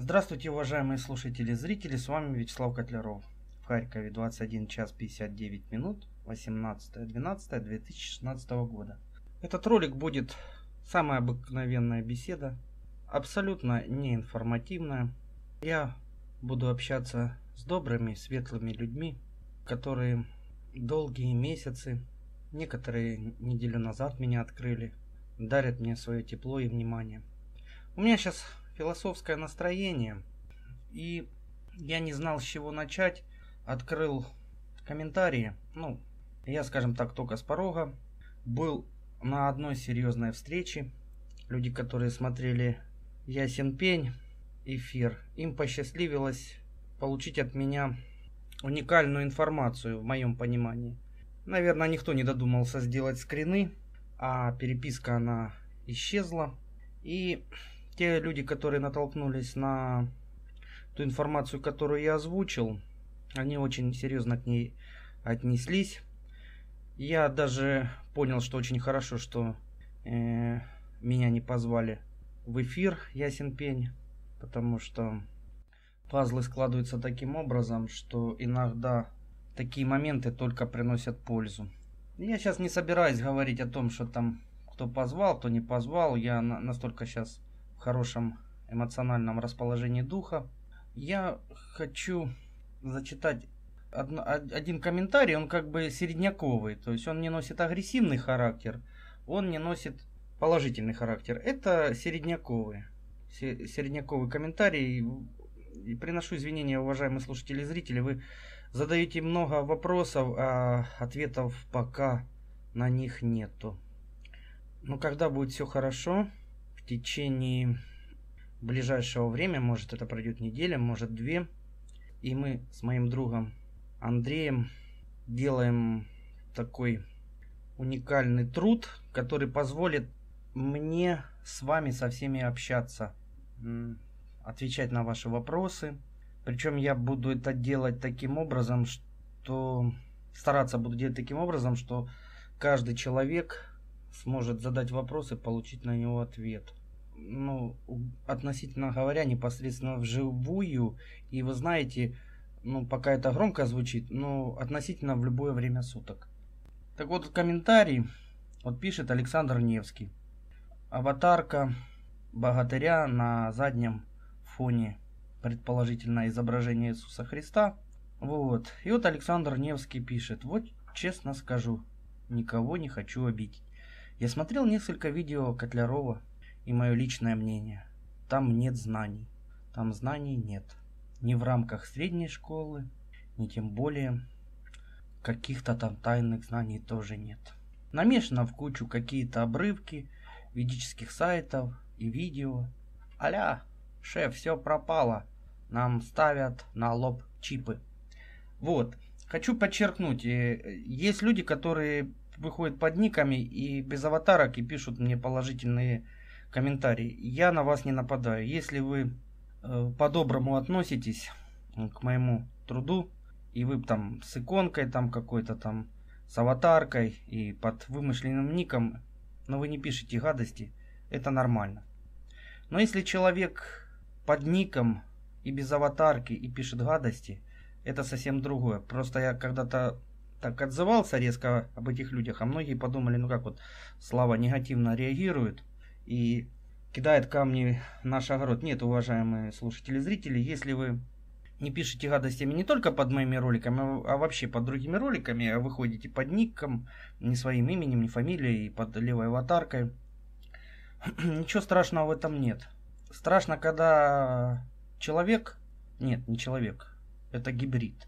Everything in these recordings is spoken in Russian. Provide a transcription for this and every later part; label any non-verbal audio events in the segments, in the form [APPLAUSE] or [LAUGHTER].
Здравствуйте, уважаемые слушатели и зрители, с вами Вячеслав Котляров. В Харькове 21 час 59 минут, 18.12.2016 года. Этот ролик будет самая обыкновенная беседа, абсолютно неинформативная. Я буду общаться с добрыми, светлыми людьми, которые долгие месяцы, некоторые неделю назад меня открыли, дарят мне свое тепло и внимание. У меня сейчас философское настроение. И я не знал, с чего начать. Открыл комментарии. Ну, я, скажем так, только с порога. Был на одной серьезной встрече. Люди, которые смотрели «Ясен пень», эфир, им посчастливилось получить от меня уникальную информацию в моем понимании. Наверное, никто не додумался сделать скрины, а переписка она исчезла. И те люди, которые натолкнулись на ту информацию, которую я озвучил, они очень серьезно к ней отнеслись. Я даже понял, что очень хорошо, что э, меня не позвали в эфир «Ясен пень», потому что пазлы складываются таким образом, что иногда такие моменты только приносят пользу. Я сейчас не собираюсь говорить о том, что там кто позвал, кто не позвал. Я настолько сейчас в хорошем эмоциональном расположении духа. Я хочу зачитать одно, один комментарий, он как бы середняковый, то есть он не носит агрессивный характер, он не носит положительный характер. Это середняковый, середняковый комментарий. И приношу извинения, уважаемые слушатели и зрители, вы задаете много вопросов, а ответов пока на них нету. Но ну, когда будет все хорошо, в течение ближайшего времени, может это пройдет неделя, может две, и мы с моим другом Андреем делаем такой уникальный труд, который позволит мне с вами со всеми общаться, отвечать на ваши вопросы. Причем я буду это делать таким образом, что стараться буду делать таким образом, что каждый человек сможет задать вопрос и получить на него ответ ну, относительно говоря, непосредственно вживую. И вы знаете, ну, пока это громко звучит, но относительно в любое время суток. Так вот, комментарий вот пишет Александр Невский. Аватарка богатыря на заднем фоне, предположительно, изображение Иисуса Христа. Вот. И вот Александр Невский пишет. Вот честно скажу, никого не хочу обидеть. Я смотрел несколько видео Котлярова и мое личное мнение. Там нет знаний. Там знаний нет. Ни в рамках средней школы, ни тем более каких-то там тайных знаний тоже нет. Намешано в кучу какие-то обрывки ведических сайтов и видео. Аля, шеф, все пропало. Нам ставят на лоб чипы. Вот. Хочу подчеркнуть, э, есть люди, которые выходят под никами и без аватарок и пишут мне положительные Комментарий. Я на вас не нападаю. Если вы э, по-доброму относитесь э, к моему труду, и вы там с иконкой там какой-то там, с аватаркой и под вымышленным ником, но вы не пишете гадости, это нормально. Но если человек под ником и без аватарки и пишет гадости, это совсем другое. Просто я когда-то так отзывался резко об этих людях, а многие подумали, ну как вот Слава негативно реагирует и кидает камни в наш огород. Нет, уважаемые слушатели и зрители, если вы не пишите гадостями не только под моими роликами, а, а вообще под другими роликами, а вы ходите под ником, не своим именем, не фамилией, под левой аватаркой. [CLEARS THROAT] Ничего страшного в этом нет. Страшно, когда человек... Нет, не человек. Это гибрид.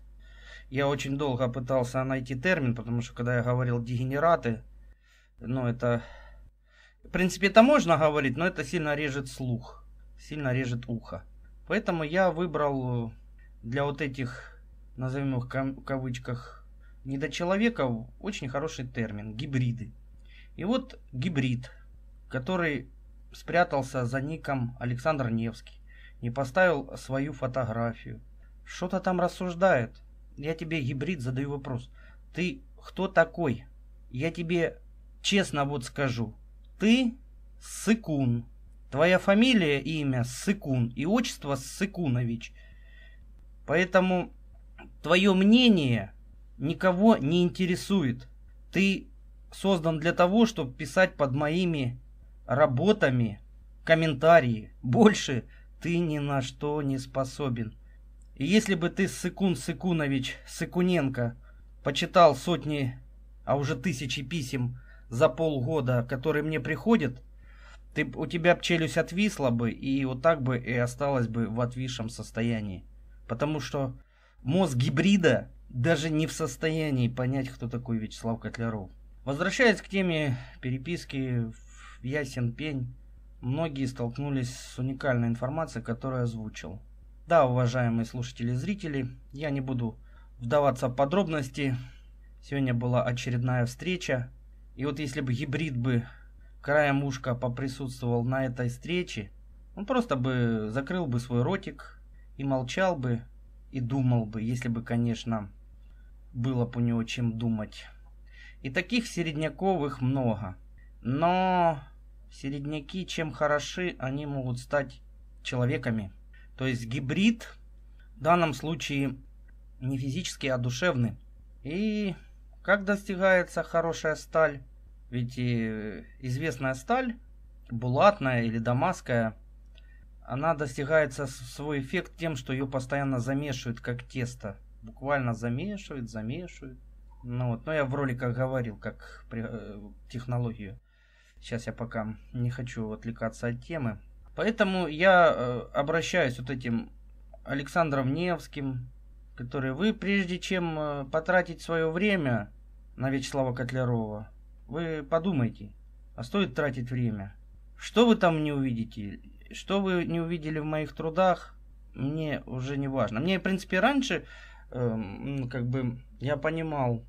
Я очень долго пытался найти термин, потому что когда я говорил дегенераты, ну это в принципе, это можно говорить, но это сильно режет слух, сильно режет ухо. Поэтому я выбрал э, для вот этих, назовем их в кавычках, недочеловеков, очень хороший термин – гибриды. И вот гибрид, который спрятался за ником Александр Невский, не поставил свою фотографию. Что-то там рассуждает. Я тебе, гибрид, задаю вопрос. Ты кто такой? Я тебе честно вот скажу. Ты Сыкун. Твоя фамилия и имя Сыкун и отчество Сыкунович. Поэтому твое мнение никого не интересует. Ты создан для того, чтобы писать под моими работами комментарии. Больше ты ни на что не способен. И если бы ты, Сыкун Сыкунович Сыкуненко, почитал сотни, а уже тысячи писем за полгода, который мне приходит, ты, у тебя челюсть отвисла бы, и вот так бы и осталась бы в отвисшем состоянии. Потому что мозг гибрида даже не в состоянии понять, кто такой Вячеслав Котляров. Возвращаясь к теме переписки в Ясен Пень, многие столкнулись с уникальной информацией, которую я озвучил. Да, уважаемые слушатели и зрители, я не буду вдаваться в подробности. Сегодня была очередная встреча, и вот если бы гибрид бы краем ушка поприсутствовал на этой встрече, он просто бы закрыл бы свой ротик и молчал бы, и думал бы, если бы, конечно, было бы у него чем думать. И таких середняковых много. Но середняки, чем хороши, они могут стать человеками. То есть гибрид в данном случае не физический, а душевный. И как достигается хорошая сталь? Ведь э, известная сталь, булатная или дамасская, она достигается свой эффект тем, что ее постоянно замешивают как тесто. Буквально замешивают, замешивают. Ну вот, но я в роликах говорил, как при, э, технологию. Сейчас я пока не хочу отвлекаться от темы. Поэтому я э, обращаюсь вот этим Александром Невским, который вы, прежде чем э, потратить свое время на Вячеслава Котлярова. Вы подумайте, а стоит тратить время? Что вы там не увидите? Что вы не увидели в моих трудах, мне уже не важно. Мне, в принципе, раньше, эм, как бы, я понимал,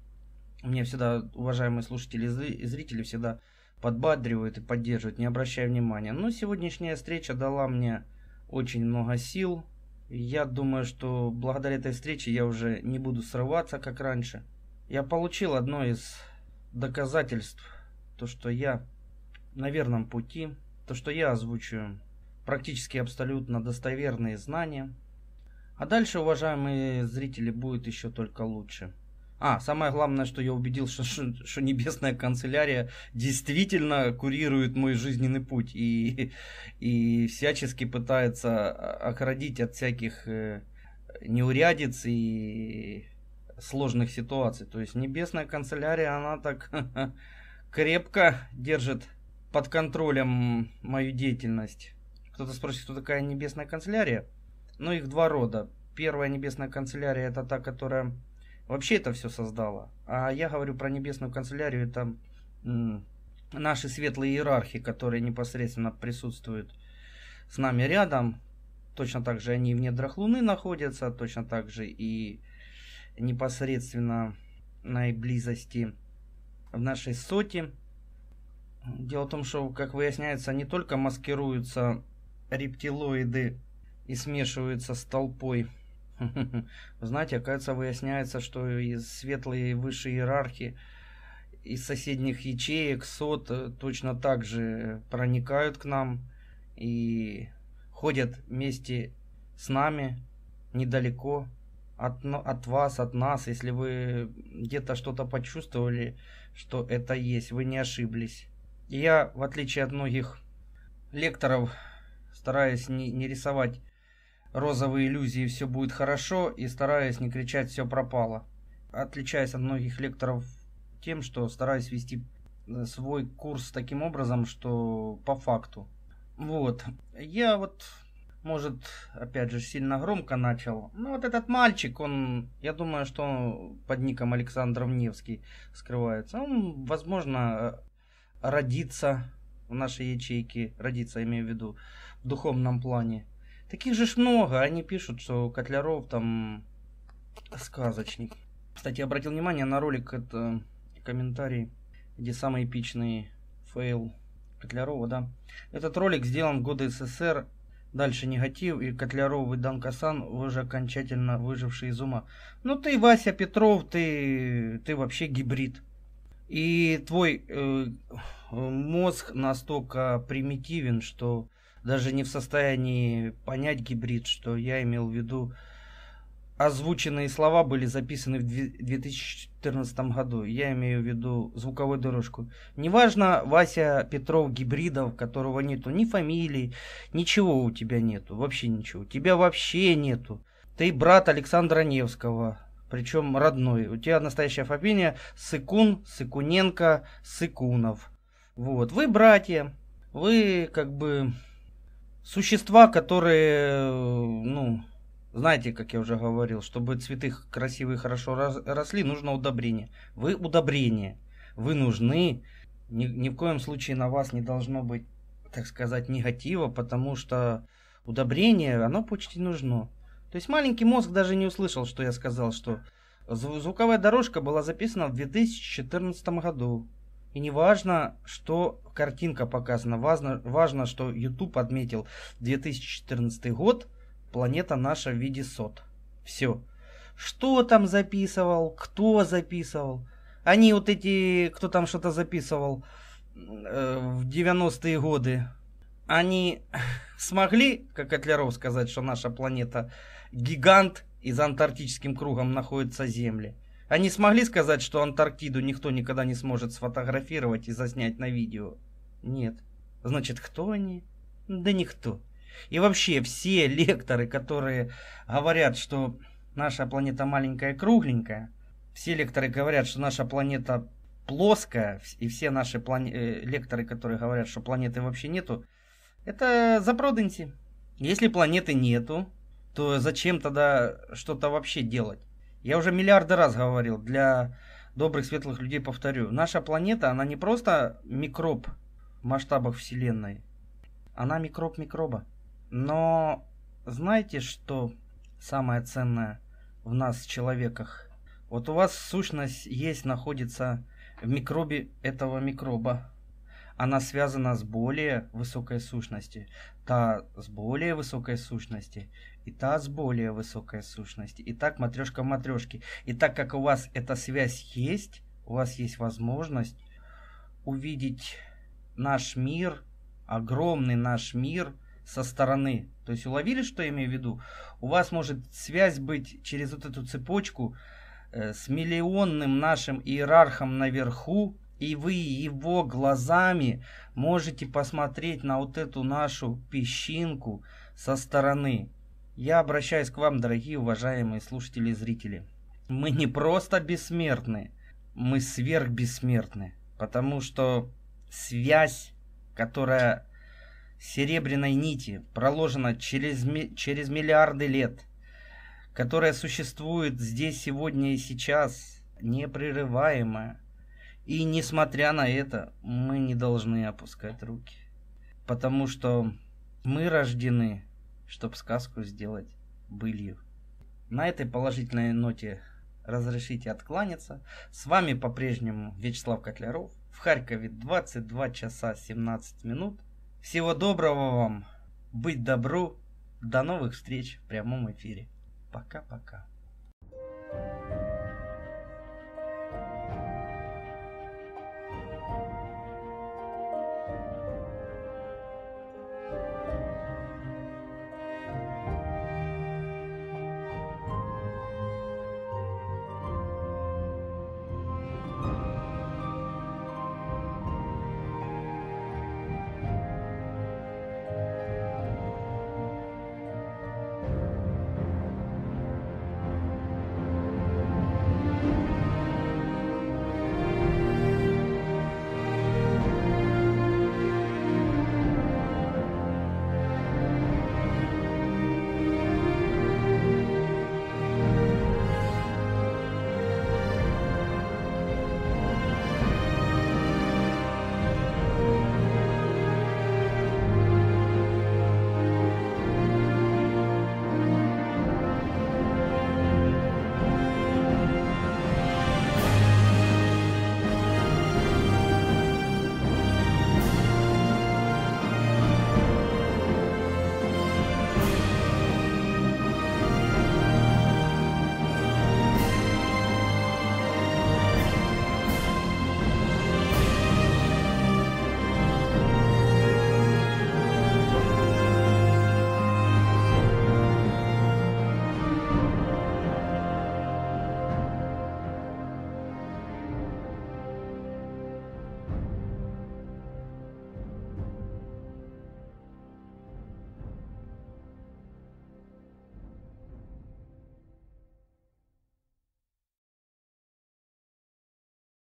мне всегда, уважаемые слушатели и зрители, всегда подбадривают и поддерживают, не обращая внимания. Но сегодняшняя встреча дала мне очень много сил. Я думаю, что благодаря этой встрече я уже не буду срываться, как раньше. Я получил одно из доказательств, то, что я на верном пути, то, что я озвучу практически абсолютно достоверные знания. А дальше, уважаемые зрители, будет еще только лучше. А, самое главное, что я убедил, что, что небесная канцелярия действительно курирует мой жизненный путь и, и всячески пытается оградить от всяких э, неурядиц и сложных ситуаций. То есть небесная канцелярия, она так [LAUGHS] крепко держит под контролем мою деятельность. Кто-то спросит, кто такая небесная канцелярия? Ну, их два рода. Первая небесная канцелярия это та, которая вообще это все создала. А я говорю про небесную канцелярию, это наши светлые иерархи, которые непосредственно присутствуют с нами рядом. Точно так же они в недрах Луны находятся, точно так же и непосредственно близости в нашей соте. Дело в том, что, как выясняется, не только маскируются рептилоиды и смешиваются с толпой. [LAUGHS] Знаете, оказывается, выясняется, что и светлые высшие иерархии из соседних ячеек, сот э, точно так же проникают к нам и ходят вместе с нами недалеко от, от вас, от нас, если вы где-то что-то почувствовали, что это есть, вы не ошиблись. И я, в отличие от многих лекторов, стараюсь не, не рисовать розовые иллюзии «все будет хорошо» и стараюсь не кричать «все пропало». Отличаюсь от многих лекторов тем, что стараюсь вести э, свой курс таким образом, что по факту. Вот. Я вот может, опять же, сильно громко начал. Но ну, вот этот мальчик, он, я думаю, что он под ником Александр Невский скрывается. Он, возможно, родится в нашей ячейке, родится, имею в виду, в духовном плане. Таких же ж много, они пишут, что Котляров там сказочник. Кстати, обратил внимание на ролик, это комментарий, где самый эпичный фейл Котлярова, да. Этот ролик сделан в годы СССР Дальше негатив и Котляровый Касан уже окончательно выживший из ума. Ну ты, Вася Петров, ты, ты вообще гибрид. И твой э, мозг настолько примитивен, что даже не в состоянии понять гибрид, что я имел в виду Озвученные слова были записаны в 2014 году, я имею в виду звуковую дорожку. Неважно, Вася Петров гибридов, которого нету ни фамилии, ничего у тебя нету, вообще ничего. Тебя вообще нету. Ты брат Александра Невского, причем родной. У тебя настоящая фамилия Сыкун, Сыкуненко, Сыкунов. Вот, вы братья, вы как бы существа, которые, ну, знаете, как я уже говорил, чтобы цветы красивые хорошо росли, нужно удобрение. Вы удобрение. Вы нужны. Ни, ни в коем случае на вас не должно быть, так сказать, негатива, потому что удобрение, оно почти нужно. То есть маленький мозг даже не услышал, что я сказал, что звуковая дорожка была записана в 2014 году. И не важно, что картинка показана, важно, важно, что YouTube отметил 2014 год Планета наша в виде сот. Все. Что там записывал, кто записывал. Они вот эти, кто там что-то записывал э, в 90-е годы, они [LAUGHS] смогли, как Котляров, сказать, что наша планета гигант и за антарктическим кругом находится Земли. Они смогли сказать, что Антарктиду никто никогда не сможет сфотографировать и заснять на видео? Нет. Значит, кто они? Да никто. И вообще все лекторы, которые говорят, что наша планета маленькая и кругленькая, все лекторы говорят, что наша планета плоская, и все наши плане... Э, лекторы, которые говорят, что планеты вообще нету, это запроданти. Если планеты нету, то зачем тогда что-то вообще делать? Я уже миллиарды раз говорил, для добрых светлых людей повторю. Наша планета, она не просто микроб в масштабах Вселенной, она микроб микроба. Но знаете, что самое ценное в нас, человеках? Вот у вас сущность есть, находится в микробе этого микроба. Она связана с более высокой сущностью, та с более высокой сущностью, и та с более высокой сущностью. И так матрешка матрешки. И так как у вас эта связь есть, у вас есть возможность увидеть наш мир, огромный наш мир – со стороны. То есть уловили, что я имею в виду? У вас может связь быть через вот эту цепочку э, с миллионным нашим иерархом наверху, и вы его глазами можете посмотреть на вот эту нашу песчинку со стороны. Я обращаюсь к вам, дорогие уважаемые слушатели и зрители. Мы не просто бессмертны, мы сверхбессмертны, потому что связь, которая серебряной нити проложена через, ми через миллиарды лет, которая существует здесь сегодня и сейчас, непрерываемая. И несмотря на это, мы не должны опускать руки. Потому что мы рождены, чтобы сказку сделать былью. На этой положительной ноте разрешите откланяться. С вами по-прежнему Вячеслав Котляров. В Харькове 22 часа 17 минут. Всего доброго вам. Быть добру. До новых встреч в прямом эфире. Пока-пока.